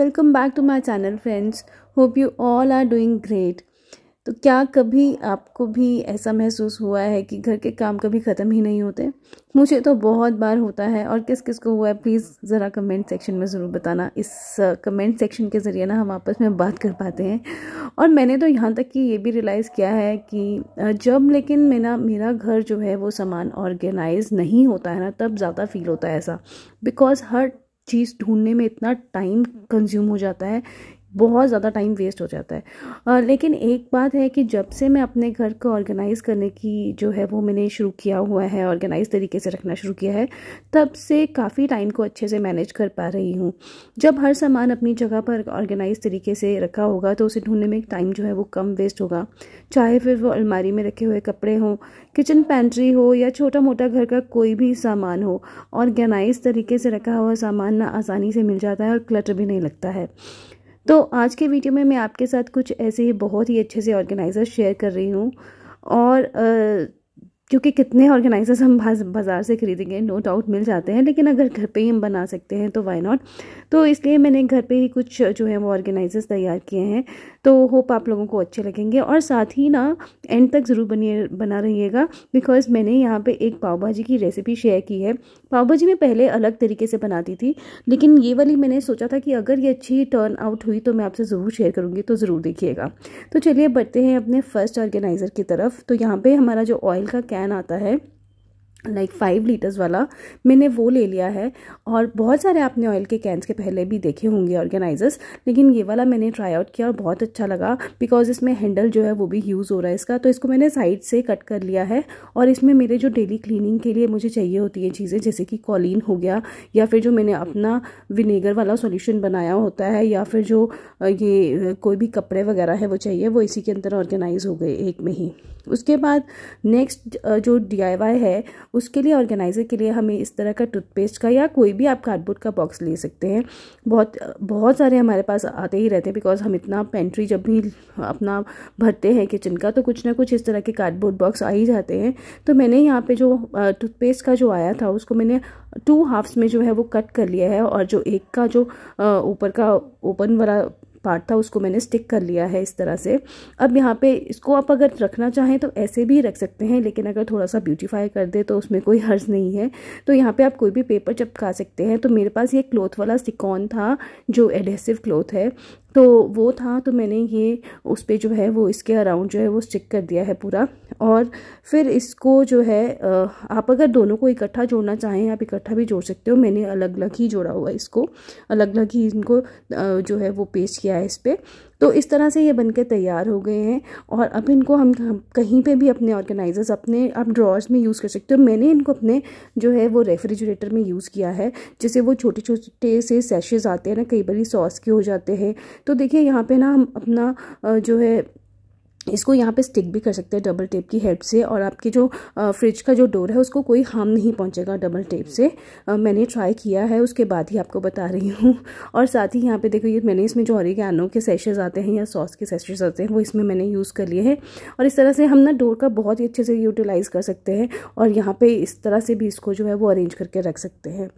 welcome back to my channel friends hope you all are doing great तो क्या कभी आपको भी ऐसा महसूस हुआ है कि घर के काम कभी ख़त्म ही नहीं होते मुझे तो बहुत बार होता है और किस किस को हुआ है प्लीज़ ज़रा कमेंट सेक्शन में ज़रूर बताना इस कमेंट uh, सेक्शन के ज़रिए ना हम आपस में बात कर पाते हैं और मैंने तो यहाँ तक कि ये भी रियलाइज़ किया है कि uh, जब लेकिन मेरा मेरा घर जो है वो सामान ऑर्गेनाइज नहीं होता है ना तब ज़्यादा फील होता है ऐसा बिकॉज़ हर चीज़ ढूंढने में इतना टाइम कंज्यूम हो जाता है बहुत ज़्यादा टाइम वेस्ट हो जाता है आ, लेकिन एक बात है कि जब से मैं अपने घर को ऑर्गेनाइज़ करने की जो है वो मैंने शुरू किया हुआ है ऑर्गेनाइज़ तरीके से रखना शुरू किया है तब से काफ़ी टाइम को अच्छे से मैनेज कर पा रही हूँ जब हर सामान अपनी जगह पर ऑर्गेनाइज़ तरीके से रखा होगा तो उसे ढूंढने में टाइम जो है वो कम वेस्ट होगा चाहे फिर वो अलमारी में रखे हुए कपड़े हों किचन पेंट्री हो या छोटा मोटा घर का कोई भी सामान हो ऑर्गेनाइज़ तरीके से रखा हुआ सामान ना आसानी से मिल जाता है और क्लटर भी नहीं लगता है तो आज के वीडियो में मैं आपके साथ कुछ ऐसे ही बहुत ही अच्छे से ऑर्गेनाइज़र शेयर कर रही हूँ और क्योंकि कितने ऑर्गेनाइजर्स हम बाज़ार से खरीदेंगे नो डाउट मिल जाते हैं लेकिन अगर घर पे ही हम बना सकते हैं तो वाई नॉट तो इसलिए मैंने घर पे ही कुछ जो है वो ऑर्गेनाइजर्स तैयार किए हैं तो होप आप लोगों को अच्छे लगेंगे और साथ ही ना एंड तक ज़रूर बनिए बना रहिएगा बिकॉज मैंने यहाँ पे एक पाव भाजी की रेसिपी शेयर की है पाव भाजी मैं पहले अलग तरीके से बनाती थी लेकिन ये वाली मैंने सोचा था कि अगर ये अच्छी टर्न आउट हुई तो मैं आपसे ज़रूर शेयर करूँगी तो ज़रूर देखिएगा तो चलिए बढ़ते हैं अपने फर्स्ट ऑर्गेनाइज़र की तरफ तो यहाँ पर हमारा जो ऑयल का कैन आता है लाइक फाइव लीटर्स वाला मैंने वो ले लिया है और बहुत सारे आपने ऑयल के कैंस के पहले भी देखे होंगे ऑर्गेनाइजर्स लेकिन ये वाला मैंने ट्राई आउट किया और बहुत अच्छा लगा बिकॉज इसमें हैंडल जो है वो भी यूज़ हो रहा है इसका तो इसको मैंने साइड से कट कर लिया है और इसमें मेरे जो डेली क्लीनिंग के लिए मुझे चाहिए होती है चीज़ें जैसे कि कॉलिन हो गया या फिर जो मैंने अपना विनेगर वाला सोल्यूशन बनाया होता है या फिर जो ये कोई भी कपड़े वगैरह है वो चाहिए वो इसी के अंदर ऑर्गेनाइज़ हो गए एक में ही उसके बाद नेक्स्ट जो डी है उसके लिए ऑर्गेनाइज़र के लिए हमें इस तरह का टूथपेस्ट का या कोई भी आप कार्डबोर्ड का बॉक्स ले सकते हैं बहुत बहुत सारे हमारे पास आते ही रहते हैं बिकॉज हम इतना पेंट्री जब भी अपना भरते हैं किचन का तो कुछ ना कुछ इस तरह के कार्डबोर्ड बॉक्स आ ही जाते हैं तो मैंने यहाँ पर जो टूथपेस्ट का जो आया था उसको मैंने टू हाफ्स में जो है वो कट कर लिया है और जो एक का जो ऊपर का ओपन वाला पार्ट था उसको मैंने स्टिक कर लिया है इस तरह से अब यहाँ पे इसको आप अगर रखना चाहें तो ऐसे भी रख सकते हैं लेकिन अगर थोड़ा सा ब्यूटीफाई कर दे तो उसमें कोई हर्ज नहीं है तो यहाँ पे आप कोई भी पेपर चिपका सकते हैं तो मेरे पास ये क्लोथ वाला सिकॉन था जो एडहेसिव क्लोथ है तो वो था तो मैंने ये उस पर जो है वो इसके अराउंड जो है वो स्टिक कर दिया है पूरा और फिर इसको जो है आप अगर दोनों को इकट्ठा जोड़ना चाहें आप इकट्ठा भी जोड़ सकते हो मैंने अलग अलग ही जोड़ा हुआ इसको अलग अलग ही इनको जो है वो पेस्ट किया है इस पर तो इस तरह से ये बनके तैयार हो गए हैं और अब इनको हम कहीं पे भी अपने ऑर्गेनाइजर्स अपने आप ड्रॉर्स में यूज़ कर सकते हो तो मैंने इनको अपने जो है वो रेफ्रिजरेटर में यूज़ किया है जिससे वो छोटे छोटे से सेशेज आते हैं ना कई बार सॉस के हो जाते हैं तो देखिए यहाँ पर ना हम अपना जो है इसको यहाँ पे स्टिक भी कर सकते हैं डबल टेप की हेल्प से और आपके जो फ्रिज का जो डोर है उसको कोई हार्म नहीं पहुँचेगा डबल टेप से मैंने ट्राई किया है उसके बाद ही आपको बता रही हूँ और साथ ही यहाँ पे देखो ये मैंने इसमें जो गानों के सेशेज आते हैं या सॉस के सेशेज आते हैं वो इसमें मैंने यूज़ कर लिए हैं और इस तरह से हम ना डोर का बहुत ही अच्छे से यूटिलाइज़ कर सकते हैं और यहाँ पर इस तरह से भी इसको जो है वो अरेंज करके रख सकते हैं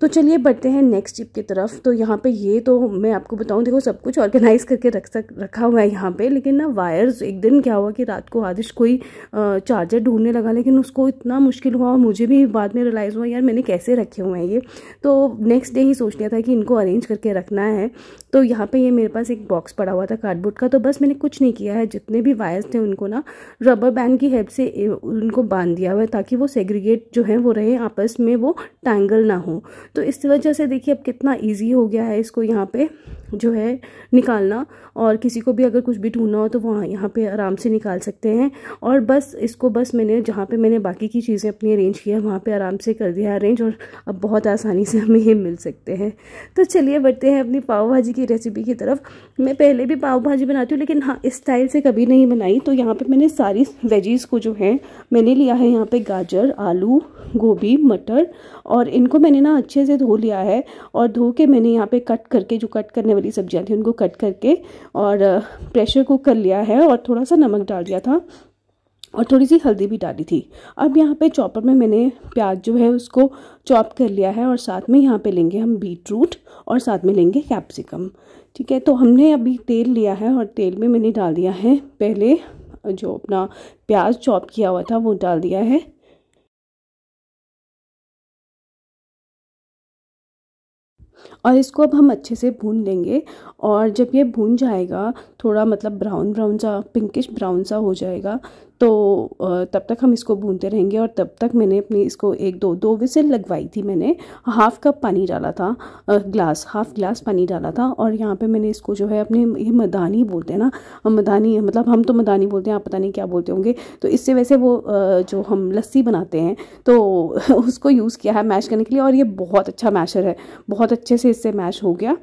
तो चलिए बढ़ते हैं नेक्स्ट चिप की तरफ तो यहाँ पे ये तो मैं आपको बताऊँ देखो सब कुछ ऑर्गेनाइज़ करके रख सक रखा हुआ है यहाँ पे लेकिन ना वायर्स एक दिन क्या हुआ कि रात को आदिश कोई चार्जर ढूंढने लगा लेकिन उसको इतना मुश्किल हुआ और मुझे भी बाद में रियलाइज़ हुआ यार मैंने कैसे रखे हुए हैं ये तो नेक्स्ट डे ही सोच लिया था कि इनको अरेंज करके रखना है तो यहाँ पर ये मेरे पास एक बॉक्स पड़ा हुआ था कार्डबोर्ड का तो बस मैंने कुछ नहीं किया है जितने भी वायर्स थे उनको ना रबर बैंड की हेल्प से उनको बांध दिया हुआ है ताकि वो सेग्रीगेट जो है वो रहे आपस में वो टैंगल ना हो तो इस वजह से देखिए अब कितना ईजी हो गया है इसको यहाँ पे जो है निकालना और किसी को भी अगर कुछ भी ढूंढना हो तो वहाँ यहाँ पे आराम से निकाल सकते हैं और बस इसको बस मैंने जहाँ पे मैंने बाकी की चीज़ें अपनी अरेंज की है वहाँ पे आराम से कर दिया अरेंज और अब बहुत आसानी से हमें ये मिल सकते हैं तो चलिए बढ़ते हैं अपनी पाव भाजी की रेसिपी की तरफ मैं पहले भी पाव भाजी बनाती हूँ लेकिन हाँ इस स्टाइल से कभी नहीं बनाई तो यहाँ पर मैंने सारी वेजीज़ को जो है मैंने लिया है यहाँ पर गाजर आलू गोभी मटर और इनको मैंने ना अच्छे अच्छे से धो लिया है और धो के मैंने यहाँ पे कट करके जो कट करने वाली सब्जियाँ थी उनको कट करके और प्रेशर कुक कर लिया है और थोड़ा सा नमक डाल दिया था और थोड़ी सी हल्दी भी डाली थी अब यहाँ पे चॉपर में मैंने प्याज जो है उसको चॉप कर लिया है और साथ में यहाँ पे लेंगे हम बीट रूट और साथ में लेंगे कैप्सिकम ठीक है तो हमने अभी तेल लिया है और तेल में मैंने डाल दिया है पहले जो अपना प्याज चॉप किया हुआ था वो डाल दिया है और इसको अब हम अच्छे से भून लेंगे और जब ये भून जाएगा थोड़ा मतलब ब्राउन ब्राउन सा पिंकिश ब्राउन सा हो जाएगा तो तब तक हम इसको भूनते रहेंगे और तब तक मैंने अपनी इसको एक दो दो विसिल लगवाई थी मैंने हाफ़ कप पानी डाला था ग्लास हाफ़ ग्लास पानी डाला था और यहाँ पे मैंने इसको जो है अपने ये मदानी बोलते हैं ना मदानी मतलब हम तो मदानी बोलते हैं आप पता नहीं क्या बोलते होंगे तो इससे वैसे वो जो हम लस्सी बनाते हैं तो उसको यूज़ किया है मैश करने के लिए और ये बहुत अच्छा मैशर है बहुत अच्छे से इससे मैश हो गया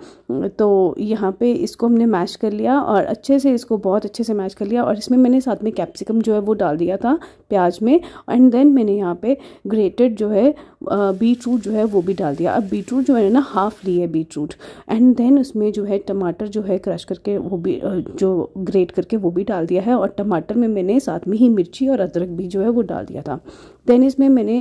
तो यहाँ पर इसको हमने मैश कर लिया और अच्छे से इसको बहुत अच्छे से मैश कर लिया और इसमें मैंने साथ में कैप्सिकम जो है वो वो डाल दिया था प्याज में एंड देन मैंने यहाँ पे ग्रेटेड जो है बीट रूट जो है वो भी डाल दिया अब बीट रूट जो मैंने ना हाफ़ ली है बीट रूट एंड देन उसमें जो है टमाटर जो है क्रश करके वो भी जो ग्रेट करके वो भी डाल दिया है और टमाटर में मैंने साथ में ही मिर्ची और अदरक भी जो है वो डाल दिया था देन इसमें मैंने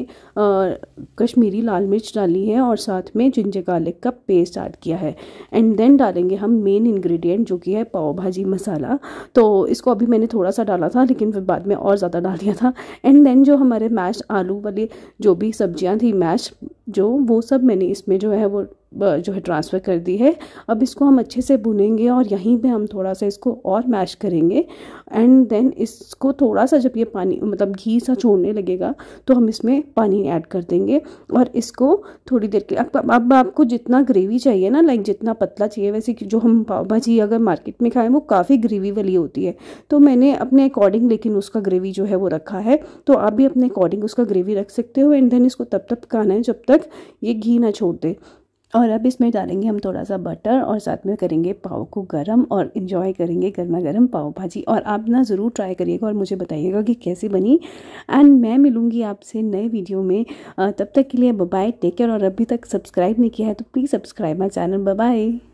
कश्मीरी लाल मिर्च डाली है और साथ में जिंजर गार्लिक का पेस्ट ऐड किया है एंड देन डालेंगे हम मेन इंग्रेडिएंट जो कि है पाव भाजी मसाला तो इसको अभी मैंने थोड़ा सा डाला था लेकिन फिर बाद में और ज़्यादा डाल दिया था एंड देन जो हमारे मैश आलू वाली जो भी सब्जियाँ थी मैच जो वो सब मैंने इसमें जो है वो जो है ट्रांसफ़र कर दी है अब इसको हम अच्छे से भुनेंगे और यहीं पे हम थोड़ा सा इसको और मैश करेंगे एंड देन इसको थोड़ा सा जब ये पानी मतलब घी सा छोड़ने लगेगा तो हम इसमें पानी ऐड कर देंगे और इसको थोड़ी देर के अब अब, अब आपको जितना ग्रेवी चाहिए ना लाइक जितना पतला चाहिए वैसे कि जो हम पाव भाजी अगर मार्केट में खाएं वो काफ़ी ग्रेवी वाली होती है तो मैंने अपने अकॉर्डिंग लेकिन उसका ग्रेवी जो है वो रखा है तो आप भी अपने अकॉर्डिंग उसका ग्रेवी रख सकते हो एंड देन इसको तब तक खाना है जब तक ये घी ना छोड़ दे और अब इसमें डालेंगे हम थोड़ा सा बटर और साथ में करेंगे पाव को गरम और इन्जॉय करेंगे गर्मा गर्म पाव भाजी और आप ना ज़रूर ट्राई करिएगा और मुझे बताइएगा कि कैसे बनी एंड मैं मिलूँगी आपसे नए वीडियो में तब तक के लिए बाय टेक केयर और अभी तक सब्सक्राइब नहीं किया है तो please subscribe my channel bye